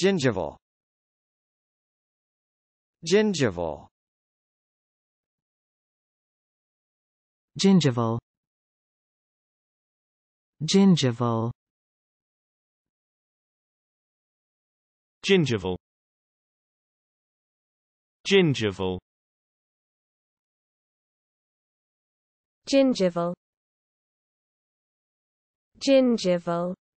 Gingival Gingival Gingival Gingival Gingival Gingival Gingival Gingival